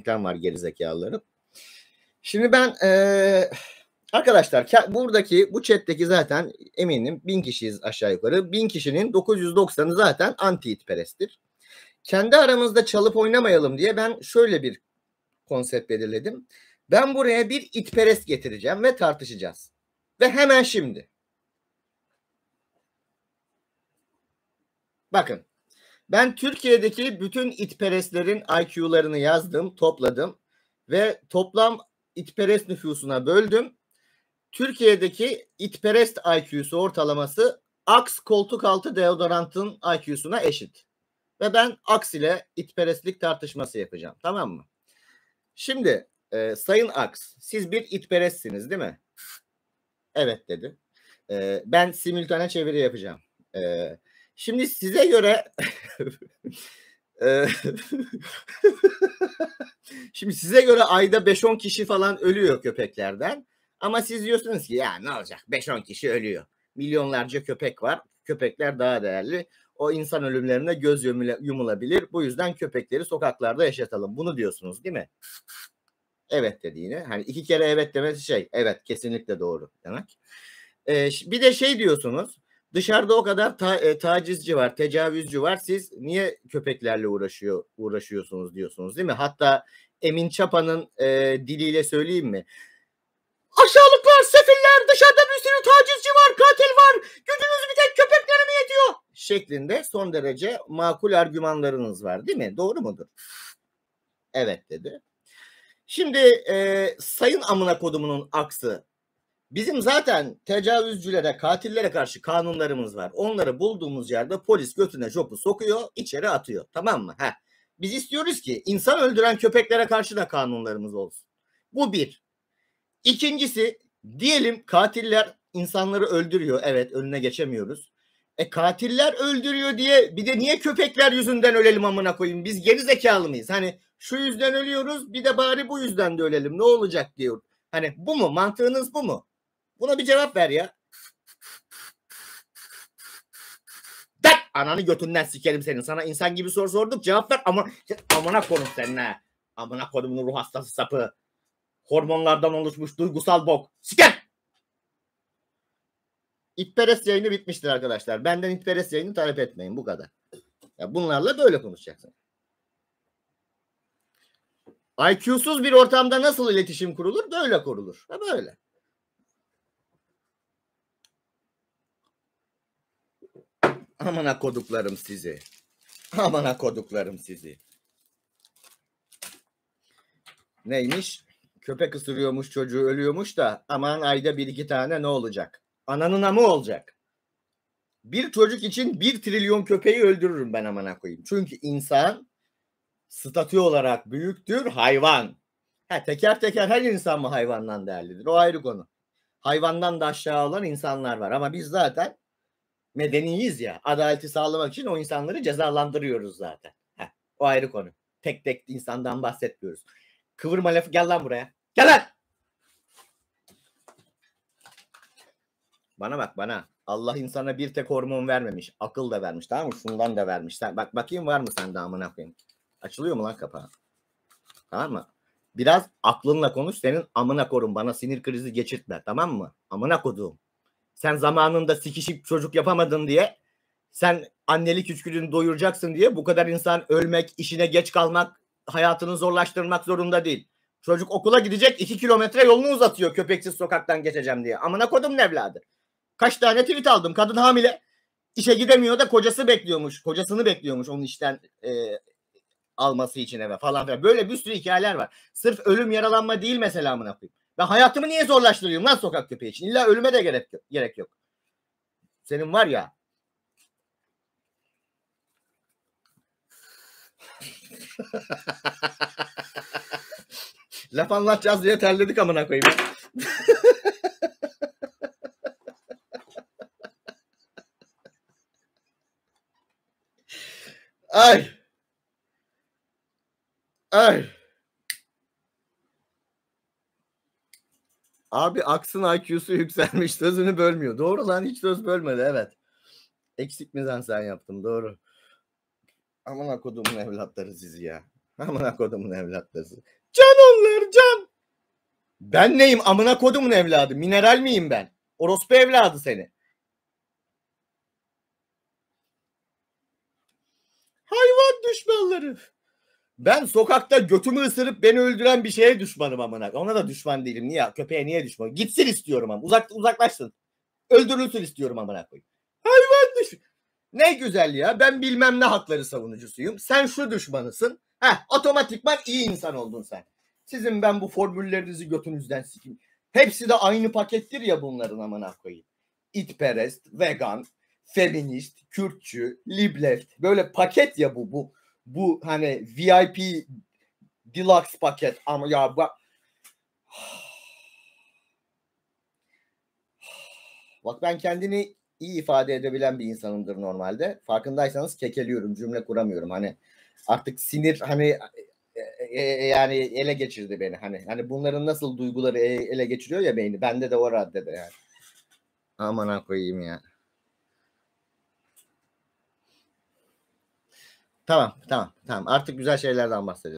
Washington var gerizekalıları. Şimdi ben e, arkadaşlar buradaki bu chatteki zaten eminim bin kişiyiz aşağı yukarı. Bin kişinin 990'ı zaten anti-itperesttir. Kendi aramızda çalıp oynamayalım diye ben şöyle bir konsept belirledim. Ben buraya bir itperest getireceğim ve tartışacağız. Ve hemen şimdi. Bakın ben Türkiye'deki bütün itperestlerin IQ'larını yazdım, topladım ve toplam itperest nüfusuna böldüm. Türkiye'deki itperest IQ'su ortalaması aks koltuk altı deodorantın IQ'suna eşit. Ve ben aks ile itperestlik tartışması yapacağım. Tamam mı? Şimdi e, Sayın Aks siz bir itperestsiniz değil mi? Evet dedi. E, ben simültane çeviri yapacağım. Evet Şimdi size göre şimdi size göre ayda 5-10 kişi falan ölüyor köpeklerden. Ama siz diyorsunuz ki ya ne olacak 5-10 kişi ölüyor. Milyonlarca köpek var. Köpekler daha değerli. O insan ölümlerine göz yumulabilir. Bu yüzden köpekleri sokaklarda yaşatalım. Bunu diyorsunuz değil mi? Evet dediğini. Hani iki kere evet demesi şey. Evet kesinlikle doğru demek. Ee, bir de şey diyorsunuz. Dışarıda o kadar ta, e, tacizci var, tecavüzcü var. Siz niye köpeklerle uğraşıyor uğraşıyorsunuz diyorsunuz değil mi? Hatta Emin Çapa'nın e, diliyle söyleyeyim mi? Aşağılıklar, sefiller, dışarıda bir sürü tacizci var, katil var. Gücünüz bir tek köpeklere mi yetiyor? Şeklinde son derece makul argümanlarınız var değil mi? Doğru mudur? Evet dedi. Şimdi e, sayın amına kodumunun aksı Bizim zaten tecavüzcülere, katillere karşı kanunlarımız var. Onları bulduğumuz yerde polis götüne jopu sokuyor, içeri atıyor. Tamam mı? Heh. Biz istiyoruz ki insan öldüren köpeklere karşı da kanunlarımız olsun. Bu bir. İkincisi diyelim katiller insanları öldürüyor. Evet önüne geçemiyoruz. E katiller öldürüyor diye bir de niye köpekler yüzünden ölelim amına koyayım? Biz geri zekalı mıyız? Hani şu yüzden ölüyoruz bir de bari bu yüzden de ölelim ne olacak diyor. Hani bu mu mantığınız bu mu? Buna bir cevap ver ya. Dert Ananı götünden sikerim senin. Sana insan gibi soru sorduk cevap ver. Ama, amına konum senin Amına konumun ruh hastası sapı. Hormonlardan oluşmuş duygusal bok. Siker! İtperest yayını bitmiştir arkadaşlar. Benden itperest yayını talep etmeyin. Bu kadar. Ya bunlarla böyle konuşacaksın. IQ'suz bir ortamda nasıl iletişim kurulur? Böyle kurulur. Ha böyle. Amana koduklarım sizi. Amana koduklarım sizi. Neymiş? Köpek ısırıyormuş çocuğu ölüyormuş da aman ayda bir iki tane ne olacak? Ananın amı olacak. Bir çocuk için bir trilyon köpeği öldürürüm ben Amana koyayım. Çünkü insan statü olarak büyüktür hayvan. Ha, teker teker her insan mı hayvandan değerlidir? O ayrı konu. Hayvandan da aşağı olan insanlar var ama biz zaten medeniyiz ya. Adaleti sağlamak için o insanları cezalandırıyoruz zaten. Heh, o ayrı konu. Tek tek insandan bahsetmiyoruz. Kıvırma lafı gel lan buraya. Gel lan! Bana bak bana. Allah insana bir tek hormon vermemiş. Akıl da vermiş tamam mı? Şundan da vermiş. Sen, bak bakayım var mı sende amına koyayım. Açılıyor mu lan kapağı? Tamam mı? Biraz aklınla konuş. Senin amına korun. Bana sinir krizi geçirtme. Tamam mı? Amına koduğum. Sen zamanında sikişip çocuk yapamadın diye sen annelik içgüdünü doyuracaksın diye bu kadar insan ölmek, işine geç kalmak, hayatını zorlaştırmak zorunda değil. Çocuk okula gidecek iki kilometre yolunu uzatıyor köpeksiz sokaktan geçeceğim diye. Amına kodum evladı. Kaç tane tweet aldım. Kadın hamile işe gidemiyor da kocası bekliyormuş. Kocasını bekliyormuş onun işten e, alması için eve falan filan. Böyle bir sürü hikayeler var. Sırf ölüm yaralanma değil mesela amına koyayım. Ben hayatımı niye zorlaştırıyorum lan sokak köpeği için? İlla ölüme de gerek yok. Gerek yok. Senin var ya. Laf anlatacağız diye terledik amına koyayım. Ay. Ay. Abi Aks'ın IQ'su yükselmiş sözünü bölmüyor. Doğru lan hiç söz bölmedi evet. Eksik mi sen yaptın doğru. Aman akodumun evlatları sizi ya. Aman akodumun evlatları siz. Can onlar can. Ben neyim amına kodumun evladı? Mineral miyim ben? Orospu evladı seni. Hayvan düşmanları. Ben sokakta götümü ısırıp beni öldüren bir şeye düşmanım amına. Ona da düşman değilim. Niye? Köpeğe niye düşman? Gitsin istiyorum ama. Uzak, uzaklaşsın. Öldürülsün istiyorum amına koyayım. Hayvan düş. Ne güzel ya. Ben bilmem ne hakları savunucusuyum. Sen şu düşmanısın. Heh, otomatikman iyi insan oldun sen. Sizin ben bu formüllerinizi götünüzden sikeyim. Hepsi de aynı pakettir ya bunların amına koyayım. İtperest, vegan, feminist, Kürtçü, liblet. Böyle paket ya bu bu bu hani VIP deluxe paket ama ya bu bak ben kendini iyi ifade edebilen bir insanımdır normalde. Farkındaysanız kekeliyorum, cümle kuramıyorum. Hani artık sinir hani e, e, e yani ele geçirdi beni hani. Hani bunların nasıl duyguları e, ele geçiriyor ya beyni. Bende de o raddede yani. Aman koyayım ya. Tamam tamam tamam artık güzel şeylerden bahsediyoruz.